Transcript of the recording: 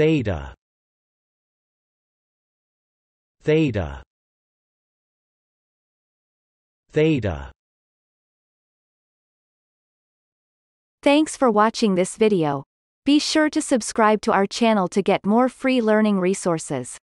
theta theta theta Thanks for watching this video. Be sure to subscribe to our channel to get more free learning resources.